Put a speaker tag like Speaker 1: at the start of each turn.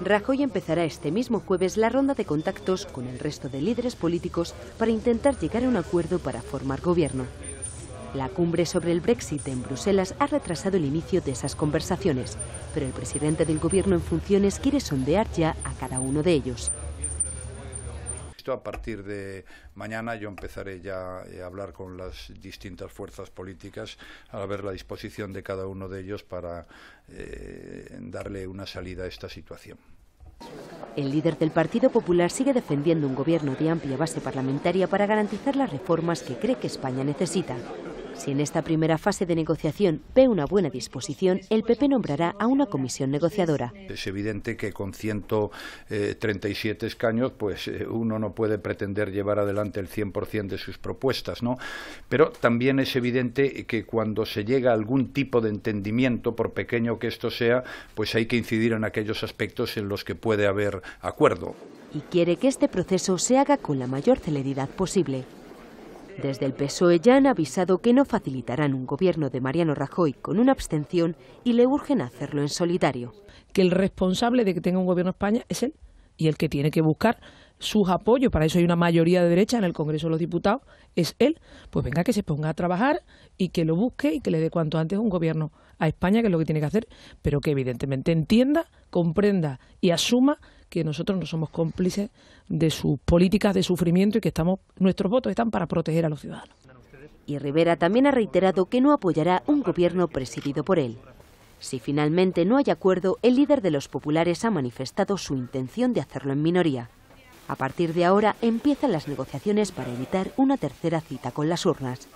Speaker 1: Rajoy empezará este mismo jueves la ronda de contactos con el resto de líderes políticos para intentar llegar a un acuerdo para formar gobierno. La cumbre sobre el Brexit en Bruselas ha retrasado el inicio de esas conversaciones, pero el presidente del gobierno en funciones quiere sondear ya a cada uno de ellos.
Speaker 2: A partir de mañana yo empezaré ya eh, a hablar con las distintas fuerzas políticas a ver la disposición de cada uno de ellos para eh, darle una salida a esta situación.
Speaker 1: El líder del Partido Popular sigue defendiendo un gobierno de amplia base parlamentaria para garantizar las reformas que cree que España necesita. Si en esta primera fase de negociación ve una buena disposición, el PP nombrará a una comisión negociadora.
Speaker 2: Es evidente que con 137 eh, escaños, pues eh, uno no puede pretender llevar adelante el 100% de sus propuestas, ¿no? Pero también es evidente que cuando se llega a algún tipo de entendimiento, por pequeño que esto sea, pues hay que incidir en aquellos aspectos en los que puede haber acuerdo.
Speaker 1: Y quiere que este proceso se haga con la mayor celeridad posible. Desde el PSOE ya han avisado que no facilitarán un gobierno de Mariano Rajoy con una abstención y le urgen hacerlo en solitario.
Speaker 3: Que el responsable de que tenga un gobierno España es él y el que tiene que buscar sus apoyos, para eso hay una mayoría de derecha en el Congreso de los Diputados, es él, pues venga que se ponga a trabajar y que lo busque y que le dé cuanto antes un gobierno a España, que es lo que tiene que hacer, pero que evidentemente entienda, comprenda y asuma que nosotros no somos cómplices de sus políticas de sufrimiento y que estamos, nuestros votos están para proteger a los ciudadanos.
Speaker 1: Y Rivera también ha reiterado que no apoyará un gobierno presidido por él. Si finalmente no hay acuerdo, el líder de los populares ha manifestado su intención de hacerlo en minoría. A partir de ahora empiezan las negociaciones para evitar una tercera cita con las urnas.